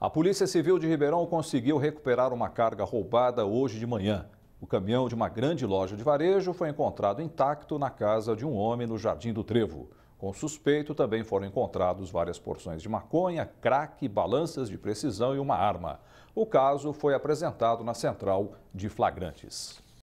A Polícia Civil de Ribeirão conseguiu recuperar uma carga roubada hoje de manhã. O caminhão de uma grande loja de varejo foi encontrado intacto na casa de um homem no Jardim do Trevo. Com suspeito também foram encontrados várias porções de maconha, crack, balanças de precisão e uma arma. O caso foi apresentado na Central de Flagrantes.